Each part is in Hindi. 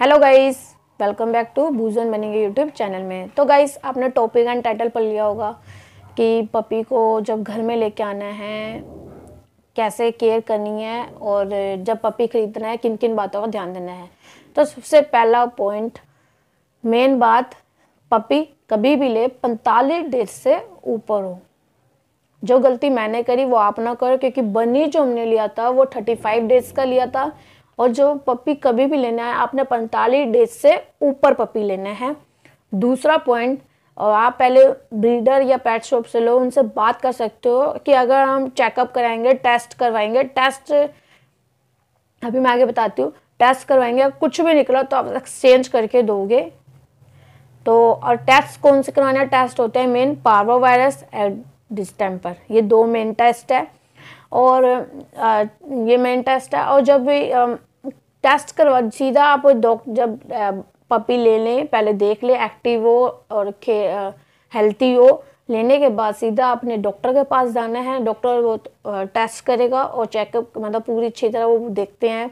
Hello guys welcome back to भूजन बनेंगे यूट्यूब चैनल में तो गाइस आपने टॉपिक एंड टाइटल पर लिया होगा कि पपी को जब घर में लेके आना है कैसे केयर करनी है और जब पपी खरीदना है किन किन बातों का ध्यान देना है तो सबसे पहला पॉइंट मेन बात पपी कभी भी ले पैंतालीस डेज से ऊपर हो जो गलती मैंने करी वो आप ना करो क्योंकि बनी जो हमने लिया था वो थर्टी फाइव डेज का लिया था और जो पपी कभी भी लेना है आपने पैंतालीस डेज से ऊपर पपी लेना है दूसरा पॉइंट और आप पहले ब्रीडर या पेट शॉप से लो उनसे बात कर सकते हो कि अगर हम चेकअप कराएंगे टेस्ट करवाएंगे टेस्ट अभी मैं आगे बताती हूँ टेस्ट करवाएंगे अगर कुछ भी निकला तो आप एक्सचेंज करके दोगे तो और टेस्ट कौन से करवाने टेस्ट होते हैं main parvo virus and distemper ये दो मेन टेस्ट है और ये मेन टेस्ट है और जब भी टेस्ट करवा सीधा आप डॉक्टर जब पपी ले लें पहले देख लें एक्टिव हो और खे हेल्थी हो लेने के बाद सीधा अपने डॉक्टर के पास जाना है डॉक्टर वो टेस्ट करेगा और चेकअप मतलब पूरी अच्छी तरह वो देखते हैं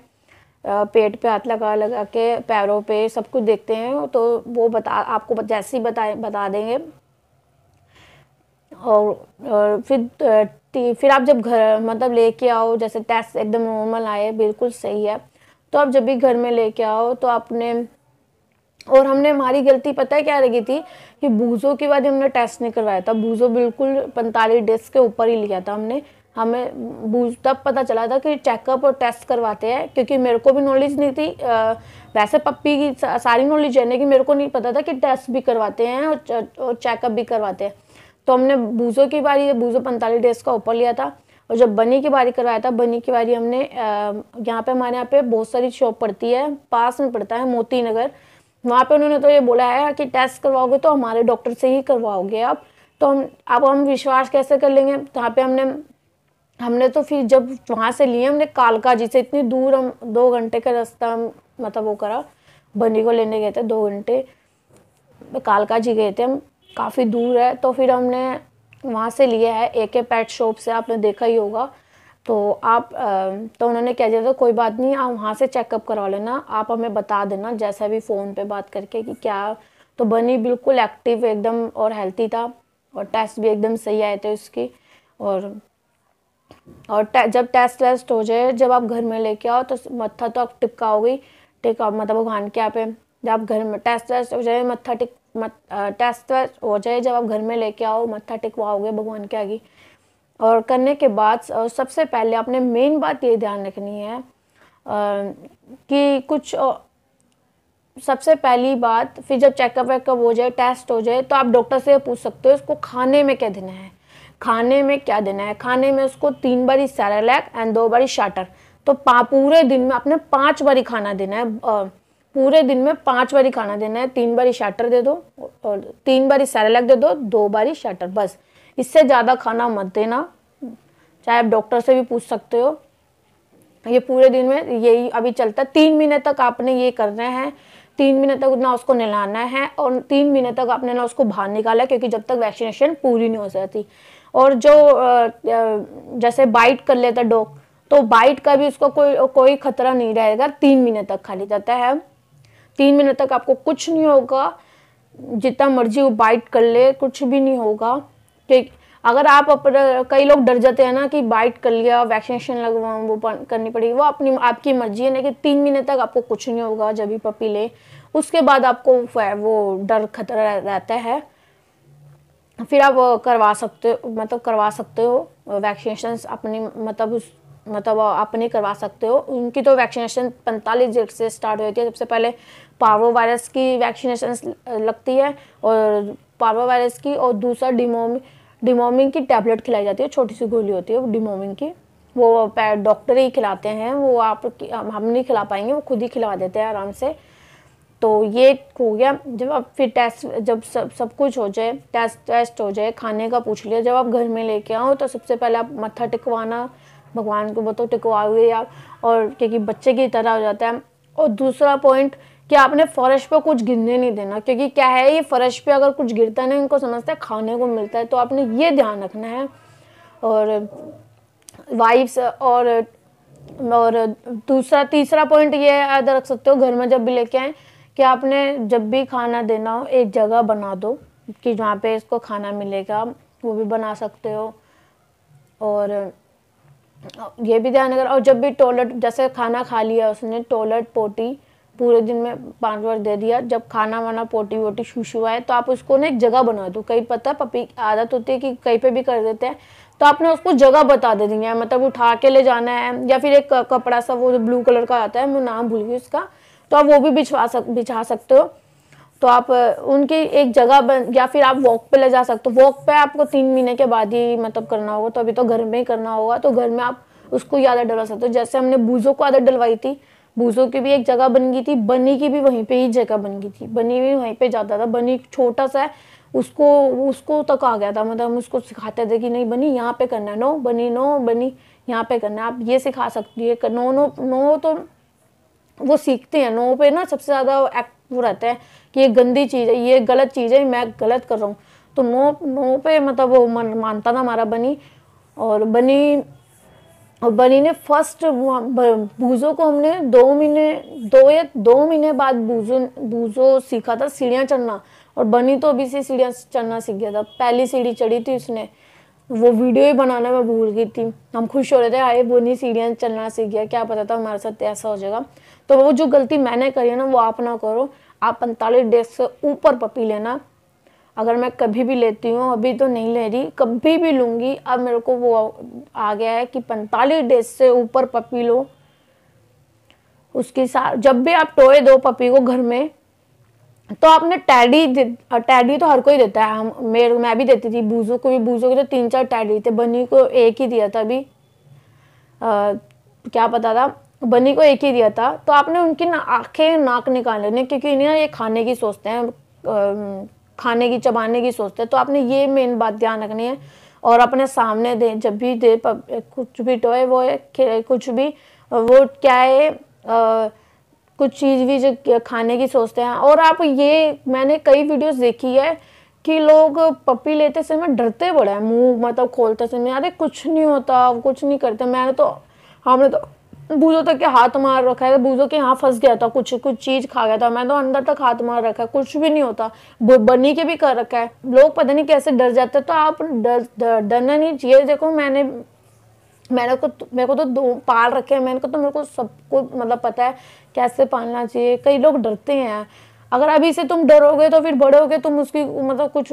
पेट पे हाथ लगा लगा के पैरों पे सब कुछ देखते हैं तो वो बता आपको जैसे ही बताए बता देंगे और, और फिर फिर आप जब घर मतलब लेके आओ जैसे टेस्ट एकदम नॉर्मल आए बिल्कुल सही है तो आप जब भी घर में लेके आओ तो आपने और हमने हमारी गलती पता है क्या लगी थी कि बूज़ो के बाद हमने टेस्ट नहीं करवाया था बूज़ो बिल्कुल पैंतालीस डेज के ऊपर ही लिया था हमने हमें बूझ तब पता चला था कि चेकअप और टेस्ट करवाते हैं क्योंकि मेरे को भी नॉलेज नहीं थी आ, वैसे पप्पी की सारी नॉलेज है ना कि मेरे को नहीं पता था कि टेस्ट भी करवाते हैं और चेकअप भी करवाते हैं तो हमने बूज़ो की बारी बूज़ो पैंतालीस डेज का ऊपर लिया था और जब बनी की बारी करवाया था बनी की बारी हमने यहाँ पे हमारे यहाँ पे बहुत सारी शॉप पड़ती है पास में पड़ता है मोती नगर वहाँ पे उन्होंने तो ये बोला है कि टेस्ट करवाओगे तो हमारे डॉक्टर से ही करवाओगे आप तो हम अब हम विश्वास कैसे कर लेंगे वहाँ पे हमने हमने तो फिर जब वहाँ से लिए हमने कालका जी से इतनी दूर हम दो घंटे का रास्ता हम मतलब वो करा बनी को लेने गए थे दो घंटे कालका जी गए थे हम काफ़ी दूर है तो फिर हमने वहाँ से लिया है ए के पैट शॉप से आपने देखा ही होगा तो आप तो उन्होंने कह दिया था कोई बात नहीं आप वहाँ से चेकअप करवा लेना आप हमें बता देना जैसा भी फ़ोन पे बात करके कि क्या तो बनी बिल्कुल एक्टिव एकदम और हेल्थी था और टेस्ट भी एकदम सही आए थे उसकी और और टे, जब टेस्ट वेस्ट हो जाए जब आप घर में लेके आओ तो मत्था तो मतलब आप टिपका होगी टिका मतलब उघान के यहाँ पे जब आप घर में टेस्ट वेस्ट हो जाए मत्था टिक मत टेस्ट वेस्ट हो जाए जब आप घर में लेके आओ मत्था टिकवाओगे भगवान के आगे और करने के बाद सबसे पहले आपने मेन बात ये ध्यान रखनी है कि कुछ सबसे पहली बात फिर जब चेकअप वेकअप हो जाए टेस्ट हो जाए तो आप डॉक्टर से पूछ सकते हो इसको खाने में क्या देना है खाने में क्या देना है खाने में उसको तीन बारी सैरेलैक एंड दो बारी शाटर तो पूरे दिन में आपने पाँच बारी खाना देना है पूरे दिन में पांच बारी खाना देना है तीन बारी शटर दे दो और तीन बारी सैरेलैक दे दो दो बारी शटर बस इससे ज़्यादा खाना मत देना चाहे आप डॉक्टर से भी पूछ सकते हो ये पूरे दिन में यही अभी चलता है तीन महीने तक आपने ये करना है तीन महीने तक ना उसको नहलाना है और तीन महीने तक आपने ना उसको बाहर निकाला है क्योंकि जब तक वैक्सीनेशन पूरी नहीं हो जाती और जो जैसे बाइट कर लेता डॉग तो बाइट का भी उसको कोई कोई खतरा नहीं रहेगा तीन महीने तक खा जाता है तीन मिनट तक आपको कुछ नहीं होगा जितना मर्जी वो बाइट कर ले कुछ भी नहीं होगा ठीक अगर आप अपने कई लोग डर जाते हैं ना कि बाइट कर लिया वैक्सीनेशन लगवा वो करनी पड़ेगी वो अपनी आपकी मर्जी है ना कि तीन मिनट तक आपको कुछ नहीं होगा जब भी पपी ले उसके बाद आपको वो डर खतरा रहता है फिर आप करवा सकते हो मतलब करवा सकते हो वैक्सीनेशन अपनी मतलब उस मतलब आप नहीं करवा सकते हो उनकी तो वैक्सीनेशन पैंतालीस डेट से स्टार्ट जाती है सबसे पहले पावो वायरस की वैक्सीनेशन लगती है और पावो वायरस की और दूसरा डिमोम डिमोमिंग की टैबलेट खिलाई जाती है छोटी सी गोली होती है डिमोमिंग की वो डॉक्टर ही खिलाते हैं वो आप हम नहीं खिला पाएंगे वो खुद ही खिला देते हैं आराम से तो ये हो गया जब आप फिर टेस्ट जब सब सब कुछ हो जाए टेस्ट टेस्ट हो जाए खाने का पूछ लिया जब आप घर में लेके आओ तो सबसे पहले आप मत्था टिकवाना भगवान को बताओ टिकवाओगे आप और क्योंकि बच्चे की तरह हो जाता है और दूसरा पॉइंट कि आपने फर्श पर कुछ गिरने नहीं देना क्योंकि क्या है ये फर्श पे अगर कुछ गिरता नहीं उनको समझता है खाने को मिलता है तो आपने ये ध्यान रखना है और वाइफ्स और और दूसरा तीसरा पॉइंट ये है याद रख सकते हो घर में जब भी लेके आए कि आपने जब भी खाना देना हो एक जगह बना दो कि जहाँ पे इसको खाना मिलेगा वो भी बना सकते हो और ये भी ध्यान रखना और जब भी टॉयलेट जैसे खाना खा लिया उसने टॉयलेट पोटी पूरे दिन में पाँच बार दे दिया जब खाना वाना पोटी वोटी शूशू आए तो आप उसको ना एक जगह बना दो कहीं पता पपी आदत होती है कि कहीं पे भी कर देते हैं तो आपने उसको जगह बता दे दी है मतलब उठा के ले जाना है या फिर एक कपड़ा सा वो जो ब्लू कलर का आता है मैं नाम भूल गई उसका तो आप वो भी बिछवा सक बिछा सकते हो तो आप उनकी एक जगह बन या फिर आप वॉक पे ले जा सकते हो वॉक पे आपको तीन महीने के बाद ही मतलब करना होगा तो अभी तो घर में ही करना होगा तो घर में आप उसको ही आदत डलवा सकते हो जैसे हमने बूजों को आदत डलवाई थी भूसो की भी एक जगह बन गई थी बनी की भी वहीं पे ही जगह बन गई थी बनी भी वहीं पे जाता था बनी छोटा सा है उसको उसको तक आ गया था मतलब हम उसको सिखाते थे कि नहीं बनी यहाँ पे करना है नो बनी नो बनी यहाँ पे करना है आप ये सिखा सकती है नो नो नो तो वो सीखते हैं नो पे ना सबसे ज़्यादा एक्ट वो रहता है कि ये गंदी चीज़ है ये गलत चीज़ है मैं गलत कर रहा हूँ तो नो नो पे मतलब वो मानता था हमारा बनी और बनी और बनी ने फर्स्ट बूज़ो को हमने दो महीने दो या दो महीने बाद बूजो बूजो सीखा था सीढ़ियाँ चढ़ना और बनी तो अभी से सीढ़ियाँ चढ़ना सीख गया था पहली सीढ़ी चढ़ी थी उसने वो वीडियो ही बनाना मैं भूल गई थी हम खुश हो रहे थे आए बनी सीढ़ियाँ चलना सीख गया क्या पता था हमारे साथ ऐसा हो जाएगा तो वो जो गलती मैंने करी है ना वो आप ना करो आप पैंतालीस डेज से ऊपर पपी लेना अगर मैं कभी भी लेती हूँ अभी तो नहीं ले रही कभी भी लूँगी अब मेरे को वो आ गया है कि पैंतालीस डेज से ऊपर पपी लो उसके साथ जब भी आप टोए दो पपी को घर में तो आपने टैडी टैडी तो हर कोई देता है हम मेरे मैं भी देती थी बूजों को भी बूजों के तो तीन चार टैडी थे बनी को एक ही दिया था अभी क्या पता था बनी को एक ही दिया था तो आपने उनकी ना आँखें नाक निकाल लेने क्योंकि इन्हें ये खाने की सोचते हैं खाने की चबाने की सोचते हैं तो आपने ये मेन बात ध्यान रखनी है और अपने सामने दें जब भी दे कुछ भी टॉय वो है कुछ भी वो क्या है आ, कुछ चीज़ भी जो खाने की सोचते हैं और आप ये मैंने कई वीडियोस देखी है कि लोग पपी लेते समय डरते बड़े हैं मुंह मतलब खोलते समय अरे कुछ नहीं होता कुछ नहीं करते मैंने तो हमने तो बूजो तक के हाथ मार रखा है बूजो के यहाँ फंस गया था कुछ कुछ चीज खा गया था मैं तो अंदर तक हाथ मार रखा है कुछ भी नहीं होता बनी के भी कर रखा है लोग पता नहीं कैसे डर जाते तो आप डर डरना नहीं चाहिए देखो मैंने मैंने को तो- मेरे को तो दो पाल रखे हैं मैंने को तो मेरे को सबको मतलब पता है कैसे पालना चाहिए कई लोग डरते हैं अगर अभी से तुम डरोगे तो फिर बड़ोगे तुम उसकी मतलब कुछ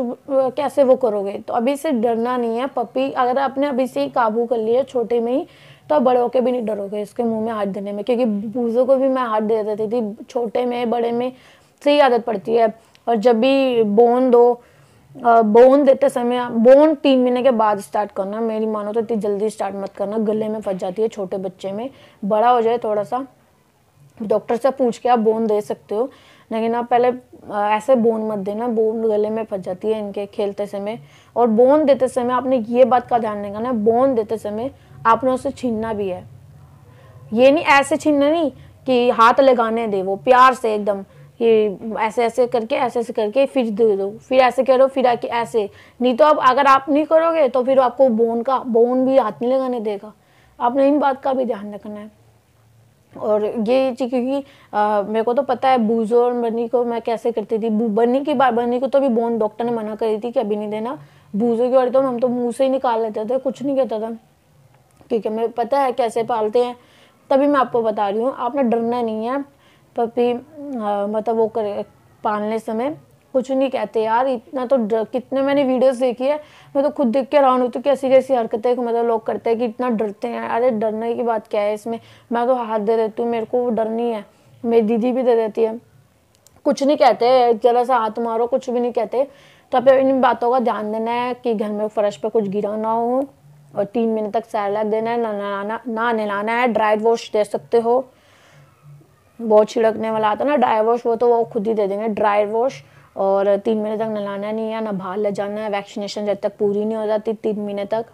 कैसे वो करोगे तो अभी से डरना नहीं है पपी अगर आपने अभी से ही काबू कर लिया छोटे में ही तो आप बड़े होके भी नहीं डरोगे इसके मुंह में हाथ देने में क्योंकि बूजों को भी मैं हाथ दे देती थी छोटे में बड़े में सही आदत पड़ती है और जब भी बोन दो बोन देते समय बोन तीन महीने के बाद स्टार्ट करना मेरी मानो तो इतनी जल्दी स्टार्ट मत करना गले में फंस जाती है छोटे बच्चे में बड़ा हो जाए थोड़ा सा डॉक्टर से पूछ के आप बोन दे सकते हो लेकिन आप पहले ऐसे बोन मत देना बोन गले में फंस जाती है इनके खेलते समय और बोन देते समय आपने ये बात का ध्यान रखना है बोन देते समय आपने उसे छीनना भी है ये नहीं ऐसे छीनना नहीं कि हाथ लगाने दे वो प्यार से एकदम ये ऐसे ऐसे करके ऐसे ऐसे करके फिर दे दो फिर ऐसे करो फिर आके ऐसे नहीं तो अब अगर आप नहीं करोगे तो फिर आपको बोन का बोन भी हाथ नहीं लगाने देगा आपने इन बात का भी ध्यान रखना है और ये चीज़ क्योंकि मेरे को तो पता है बूजो और बनी को मैं कैसे करती थी बनी की बात बनी को तो भी बोन डॉक्टर ने मना करी थी कि अभी नहीं देना बूजो की और तो हम तो मुंह से ही निकाल लेते थे कुछ नहीं कहता था क्योंकि हमें पता है कैसे पालते हैं तभी मैं आपको बता रही हूँ आपने डरना नहीं है पपी मतलब वो कर पालने समय कुछ नहीं कहते यार इतना तो डर कितने मैंने वीडियोस देखी है मैं तो खुद देख के हैरान होती हूँ कैसी कैसी हरकतें मतलब लोग करते हैं कि इतना डरते हैं अरे डरने की बात क्या है इसमें मैं तो हाथ दे देती हूँ मेरे को वो डर नहीं है मेरी दीदी भी दे देती है कुछ नहीं कहते जरा सा हाथ मारो कुछ भी नहीं कहते तो आप इन बातों का ध्यान देना है कि घर में फर्श पर कुछ गिरा ना हो और तीन महीने तक सैलैक देना है नहलाना ना नहलाना है ड्राई वॉश दे सकते हो बहुत छिड़कने वाला आता ना ड्राई वॉश वो तो वो खुद ही दे देंगे ड्राई वॉश और तीन महीने तक नहलाना नहीं है ना बाहर ले जाना है वैक्सीनेशन जब तक पूरी नहीं हो जाती तीन महीने तक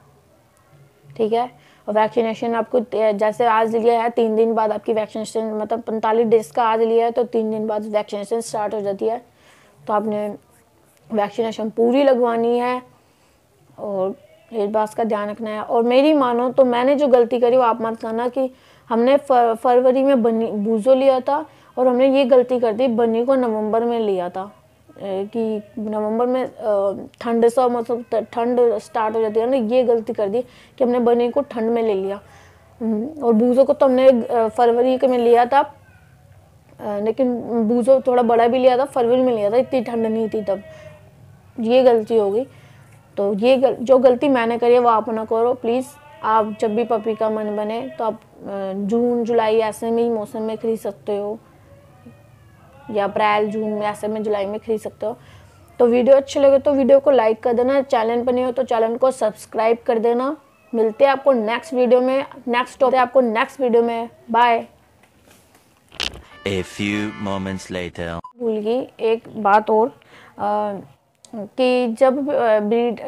ठीक है और वैक्सीनेशन आपको जैसे आज लिया है तीन दिन बाद आपकी वैक्सीनेशन मतलब पैंतालीस डेज का आज लिया है तो तीन दिन बाद वैक्सीनेशन स्टार्ट हो जाती है तो आपने वैक्सीनेशन पूरी लगवानी है और रेड बास का ध्यान रखना है और मेरी मानो तो मैंने जो गलती करी वो आप मत करना कि हमने फरवरी में बनी बूजो लिया था और हमने ये गलती कर दी बनी को नवंबर में लिया था कि नवंबर में ठंड सा मतलब ठंड स्टार्ट हो जाती है ना ये गलती कर दी कि हमने बनी को ठंड में ले लिया और बूजो को तो हमने फरवरी के में लिया था लेकिन बूजो थोड़ा बड़ा भी लिया था फरवरी में लिया था इतनी ठंड नहीं थी तब ये गलती हो गई तो ये गल, जो गलती मैंने करी है वो आप ना करो प्लीज़ आप जब भी पपी का मन बने तो आप जून जुलाई ऐसे में ही मौसम में खरीद सकते हो या अप्रैल जून में ऐसे में जुलाई में खरीद सकते हो तो वीडियो अच्छे लगे तो वीडियो को लाइक कर देना चैनल पर नहीं हो तो चैनल को सब्सक्राइब कर देना मिलते हैं आपको नेक्स्ट वीडियो में नेक्स्ट टॉपिक आपको नेक्स्ट वीडियो में bye A few moments later. भूल गई एक बात और आ, कि जब ब्रीड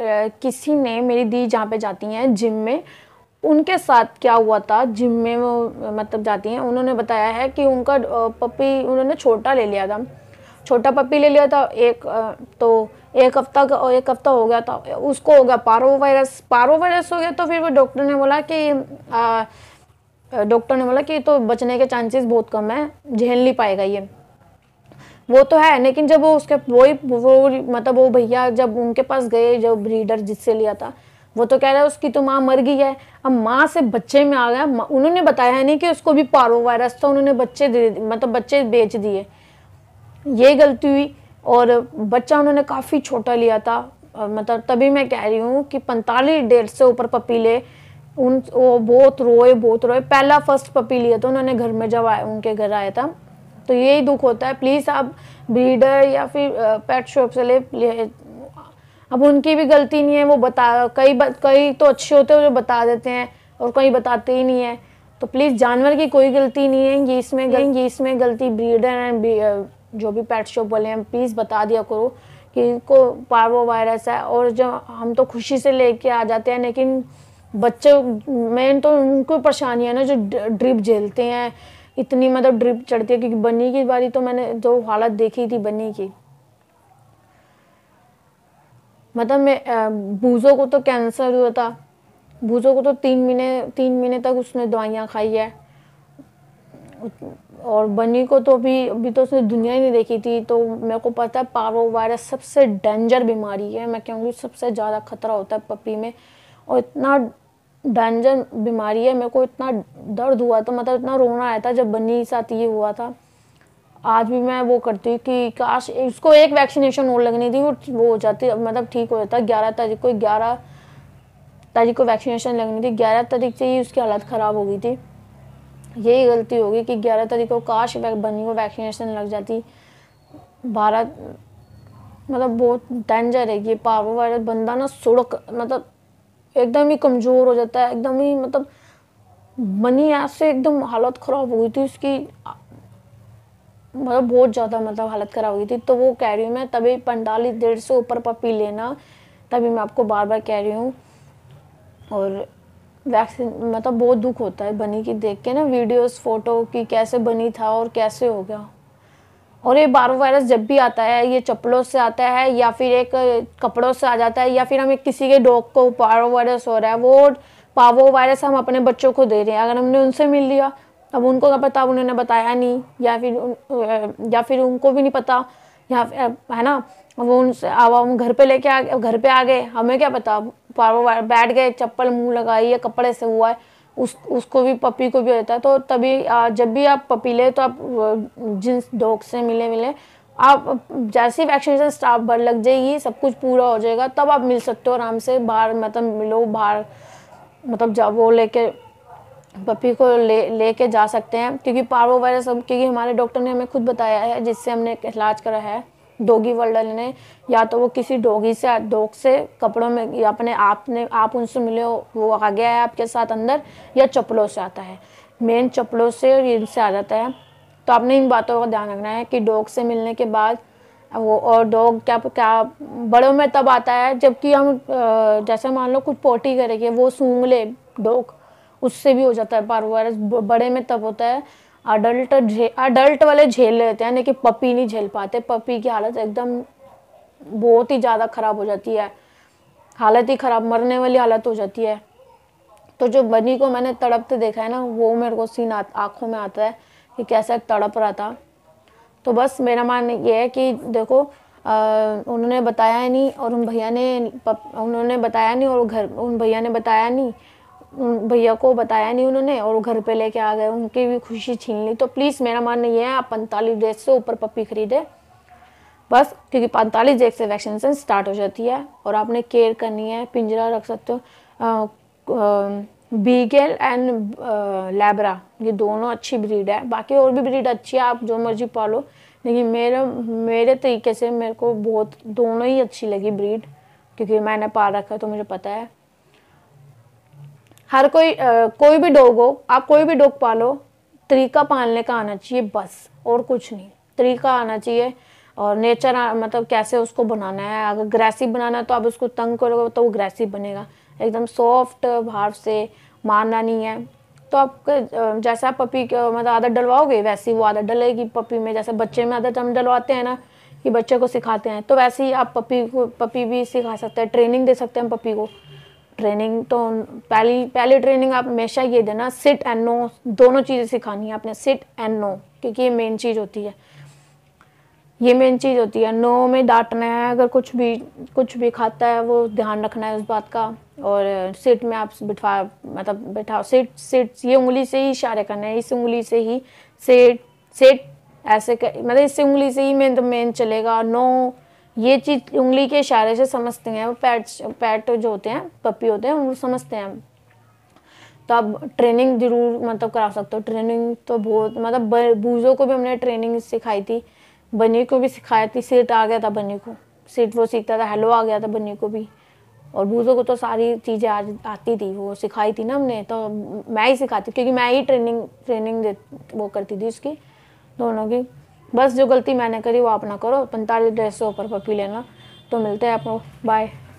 किसी ने मेरी दी जहाँ पे जाती हैं जिम में उनके साथ क्या हुआ था जिम में वो मतलब जाती हैं उन्होंने बताया है कि उनका पपी उन्होंने छोटा ले लिया था छोटा पपी ले लिया था एक तो एक हफ्ता का एक हफ्ता हो गया था उसको हो गया पारो वायरस पारो वायरस हो गया तो फिर वो डॉक्टर ने बोला कि डॉक्टर ने बोला कि तो बचने के चांसेस बहुत कम है झेल नहीं पाएगा ये वो तो है लेकिन जब वो उसके वही वो मतलब वो भैया जब उनके पास गए जब ब्रीडर जिससे लिया था वो तो कह रहा है उसकी तो माँ मर गई है अब माँ से बच्चे में आ गया उन्होंने बताया है नहीं कि उसको भी पारो वायरस था उन्होंने बच्चे दे मतलब बच्चे बेच दिए ये गलती हुई और बच्चा उन्होंने काफ़ी छोटा लिया था मतलब तभी मैं कह रही हूँ कि पैंतालीस डेढ़ से ऊपर पपीले उन वो बहुत रोए बहुत रोए पहला फर्स्ट पपी लिया था उन्होंने घर में जब आया उनके घर आया था तो यही दुख होता है प्लीज़ आप ब्रीडर या फिर पेट शॉप से ले अब उनकी भी गलती नहीं है वो बता कई कई तो अच्छे होते हैं जो बता देते हैं और कहीं बताते ही नहीं है तो प्लीज़ जानवर की कोई गलती नहीं है ये इसमें गल, ये इसमें गलती ब्रीडर एंड जो भी पेट शॉप वाले हैं प्लीज़ बता दिया करो कि इनको पार्वो वायरस है और जो हम तो खुशी से लेके आ जाते हैं लेकिन बच्चों मेन तो उनको परेशानी है ना जो ड्रिप झेलते हैं इतनी मतलब ड्रिप चढ़ती है क्योंकि बनी की बारी तो मैंने जो हालत देखी थी बनी की मतलब मैं बूज़ों को तो कैंसर हुआ था बूज़ों को तो तीन महीने तीन महीने तक उसने दवाइयाँ खाई है और बनी को तो अभी अभी तो उसने दुनिया ही नहीं देखी थी तो मेरे को पता है पावो वायरस सबसे डेंजर बीमारी है मैं कहूँगी सबसे ज़्यादा खतरा होता है पपी में और इतना डंजन बीमारी है मेरे को इतना दर्द हुआ था मतलब इतना रोना आया था जब बनी के साथ ये हुआ था आज भी मैं वो करती हूँ कि काश उसको एक वैक्सीनेशन और लगनी थी वो हो जाती मतलब ठीक हो जाता ग्यारह तारीख को ग्यारह तारीख को वैक्सीनेशन लगनी थी ग्यारह तारीख से ही उसकी हालत ख़राब हो गई थी यही गलती होगी कि ग्यारह तारीख को काश बनी को वैक्सीनेशन लग जाती बारह मतलब बहुत डेंजर है ये पावर वायरस बंदा ना सड़क मतलब एकदम ही कमज़ोर हो जाता है एकदम ही मतलब मनी ऐप से एकदम हालत ख़राब हो गई थी उसकी मतलब बहुत ज़्यादा मतलब हालत ख़राब हो गई थी तो वो कह रही हूँ मैं तभी पंडाली डेढ़ से ऊपर पपी लेना तभी मैं आपको बार बार कह रही हूँ और वैक्सीन मतलब बहुत दुख होता है बनी की देख के ना वीडियोस फ़ोटो की कैसे बनी था और कैसे हो गया और ये बारो वायरस जब भी आता है ये चप्पलों से आता है या फिर एक कपड़ों से आ जाता है या फिर हमें किसी के डॉग को पारो वायरस हो रहा है वो पावो वायरस हम अपने बच्चों को दे रहे हैं अगर हमने उनसे मिल लिया अब उनको क्या पता उन्होंने बताया नहीं या फिर या फिर उनको भी नहीं पता या है ना वो उनसे अब हम घर पे लेके आ घर पे आ गए हमें क्या पता पावो बैठ गए चप्पल मुंह लगाई या कपड़े से हुआ है उस उसको भी पपी को भी हो जाता है तो तभी आ, जब भी आप पपी लें तो आप जिन डॉग से मिले मिले आप जैसे ही वैक्सीनेशन स्टाफ भर लग जाएगी सब कुछ पूरा हो जाएगा तब आप मिल सकते हो आराम से बाहर मतलब मिलो बाहर मतलब जा वो लेके पपी को ले लेके जा सकते हैं क्योंकि पारो वायरस अब क्योंकि हमारे डॉक्टर ने हमें खुद बताया है जिससे हमने इलाज करा है डोगी वर्ल्डल ने या तो वो किसी डोगी से डोग से कपड़ों में या अपने आप ने आप उनसे मिले हो वो आ गया है आपके साथ अंदर या चप्पलों से आता है मेन चप्पलों से और इनसे आ जाता है तो आपने इन बातों का ध्यान रखना है कि डोग से मिलने के बाद वो और डॉग क्या क्या बड़ों में तब आता है जबकि हम जैसे मान लो कुछ पोटी करेंगे वो सूंघ ले डॉग उससे भी हो जाता है पार वायरस बड़े में तब होता है अडल्ट झेल अडल्ट वाले झेल लेते हैं यानी कि पपी नहीं झेल पाते पपी की हालत एकदम बहुत ही ज़्यादा ख़राब हो जाती है हालत ही ख़राब मरने वाली हालत हो जाती है तो जो बनी को मैंने तड़पते देखा है ना वो मेरे को सीन आँखों में आता है कि कैसा तड़प रहा था तो बस मेरा मान ये है कि देखो आ, उन्होंने बताया नहीं और उन भैया ने उन्होंने बताया नहीं और घर उन भैया ने बताया नहीं भैया को बताया नहीं उन्होंने और घर पे लेके आ गए उनकी भी खुशी छीन ली तो प्लीज़ मेरा मानना ये है आप पैंतालीस डेज से ऊपर पप्पी खरीदे बस क्योंकि पैंतालीस डेज से वैक्सीनेशन स्टार्ट हो जाती है और आपने केयर करनी है पिंजरा रख सकते हो बीगेल एंड लैबरा ये दोनों अच्छी ब्रीड है बाकी और भी ब्रीड अच्छी है आप जो मर्जी पालो लेकिन मेरे मेरे तरीके से मेरे को बहुत दोनों ही अच्छी लगी ब्रीड क्योंकि मैंने पा रखा है तो मुझे पता है हर कोई आ, कोई भी डॉग हो आप कोई भी डॉग पालो तरीका पालने का आना चाहिए बस और कुछ नहीं तरीका आना चाहिए और नेचर मतलब कैसे उसको बनाना है अगर ग्रेसिव बनाना है तो आप उसको तंग करोगे तो वो ग्रेसिव बनेगा एकदम सॉफ्ट भाव से मारना नहीं है तो आप जैसे आप पपी मतलब आदत डलवाओगे वैसी वो आदत डलेगी पपी में जैसे बच्चे में आदत हम डलवाते हैं ना कि बच्चे को सिखाते हैं तो वैसे ही आप पपी को पपी भी सिखा सकते हैं ट्रेनिंग दे सकते हैं हम पपी को ट्रेनिंग तो पहली पहली ट्रेनिंग आप हमेशा ये देना सिट एंड नो दोनों चीज़ें सिखानी है आपने सिट एंड नो क्योंकि ये मेन चीज़ होती है ये मेन चीज़ होती है नो में डांटना है अगर कुछ भी कुछ भी खाता है वो ध्यान रखना है उस बात का और सिट में आप बिठा मतलब बैठाओ सिट सिट ये उंगली से ही इशारे करना है इस उंगली से ही सेट सेट ऐसे कर मतलब इस उंगली से ही मेन तो मेन चलेगा नो ये चीज़ उंगली के इशारे से समझते हैं वो पैट पैट जो होते हैं पपी होते हैं उनको समझते हैं तो आप ट्रेनिंग ज़रूर मतलब करा सकते हो ट्रेनिंग तो बहुत मतलब बूजों को भी हमने ट्रेनिंग सिखाई थी बनी को भी सिखाया थी सीट आ गया था बनी को सीट वो सीखता था हेलो आ गया था बनी को भी और बूजों को तो सारी चीज़ें आती थी वो सिखाई थी ना हमने तो मैं ही सिखाती क्योंकि मैं ही ट्रेनिंग ट्रेनिंग दे वो करती थी उसकी दोनों की बस जो गलती मैंने करी वो आप ना करो पैंतालीस डेढ़ सौ पर पी लेना तो मिलते हैं आपको बाय